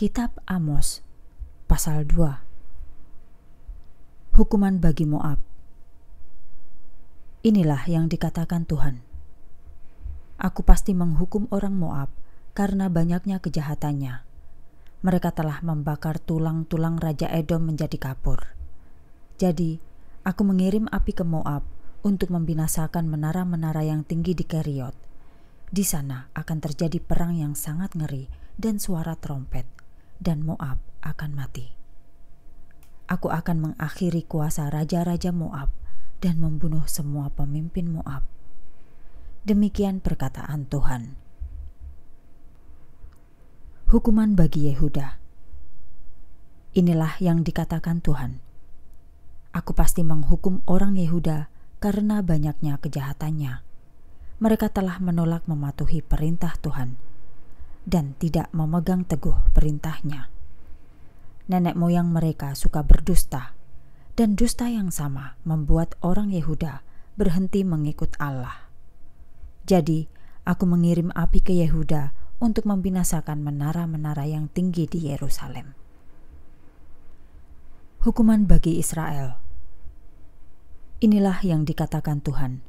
Kitab Amos pasal 2 Hukuman bagi Moab Inilah yang dikatakan Tuhan Aku pasti menghukum orang Moab karena banyaknya kejahatannya Mereka telah membakar tulang-tulang Raja Edom menjadi kapur Jadi aku mengirim api ke Moab untuk membinasakan menara-menara yang tinggi di Keriot di sana akan terjadi perang yang sangat ngeri dan suara trompet dan Moab akan mati. Aku akan mengakhiri kuasa raja-raja Moab dan membunuh semua pemimpin Moab. Demikian perkataan Tuhan. Hukuman bagi Yehuda. Inilah yang dikatakan Tuhan. Aku pasti menghukum orang Yehuda karena banyaknya kejahatannya. Mereka telah menolak mematuhi perintah Tuhan dan tidak memegang teguh perintahnya. Nenek moyang mereka suka berdusta, dan dusta yang sama membuat orang Yehuda berhenti mengikut Allah. Jadi, aku mengirim api ke Yehuda untuk membinasakan menara-menara yang tinggi di Yerusalem. Hukuman bagi Israel. Inilah yang dikatakan Tuhan.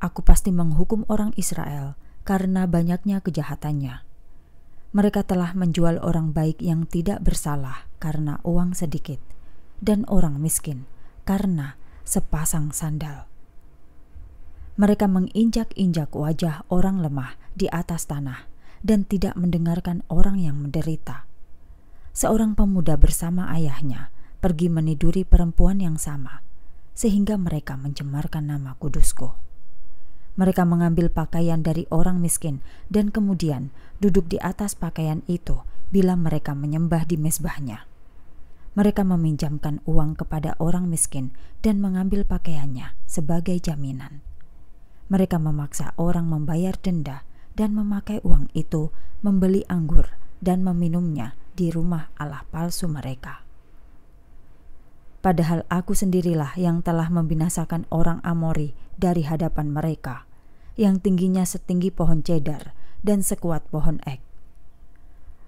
Aku pasti menghukum orang Israel karena banyaknya kejahatannya. Mereka telah menjual orang baik yang tidak bersalah karena uang sedikit, dan orang miskin karena sepasang sandal. Mereka menginjak-injak wajah orang lemah di atas tanah dan tidak mendengarkan orang yang menderita. Seorang pemuda bersama ayahnya pergi meniduri perempuan yang sama, sehingga mereka mencemarkan nama kudusku. Mereka mengambil pakaian dari orang miskin dan kemudian duduk di atas pakaian itu bila mereka menyembah di mesbahnya. Mereka meminjamkan uang kepada orang miskin dan mengambil pakaiannya sebagai jaminan. Mereka memaksa orang membayar denda dan memakai uang itu membeli anggur dan meminumnya di rumah Allah palsu mereka padahal aku sendirilah yang telah membinasakan orang Amori dari hadapan mereka, yang tingginya setinggi pohon cedar dan sekuat pohon ek.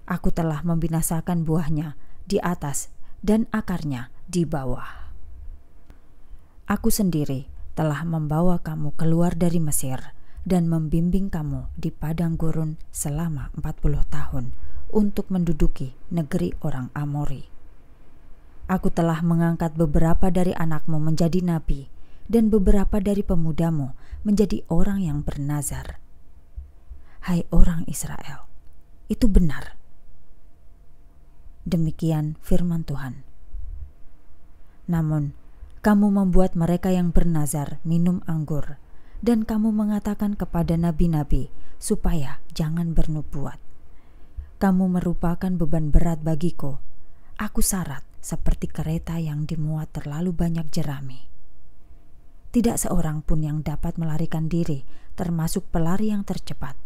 Aku telah membinasakan buahnya di atas dan akarnya di bawah. Aku sendiri telah membawa kamu keluar dari Mesir dan membimbing kamu di padang gurun selama 40 tahun untuk menduduki negeri orang Amori. Aku telah mengangkat beberapa dari anakmu menjadi nabi, dan beberapa dari pemudamu menjadi orang yang bernazar. Hai orang Israel, itu benar. Demikian firman Tuhan. Namun, kamu membuat mereka yang bernazar minum anggur, dan kamu mengatakan kepada nabi-nabi supaya jangan bernubuat. Kamu merupakan beban berat bagiku. Aku syarat seperti kereta yang dimuat terlalu banyak jerami. Tidak seorang pun yang dapat melarikan diri, termasuk pelari yang tercepat.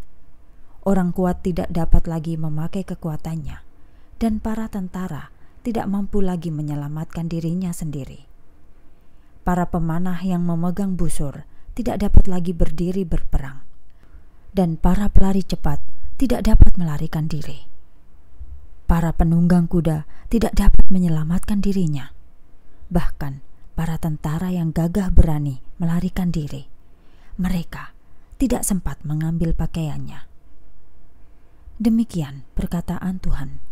Orang kuat tidak dapat lagi memakai kekuatannya, dan para tentara tidak mampu lagi menyelamatkan dirinya sendiri. Para pemanah yang memegang busur tidak dapat lagi berdiri berperang, dan para pelari cepat tidak dapat melarikan diri para penunggang kuda tidak dapat menyelamatkan dirinya. Bahkan, para tentara yang gagah berani melarikan diri. Mereka tidak sempat mengambil pakaiannya. Demikian perkataan Tuhan.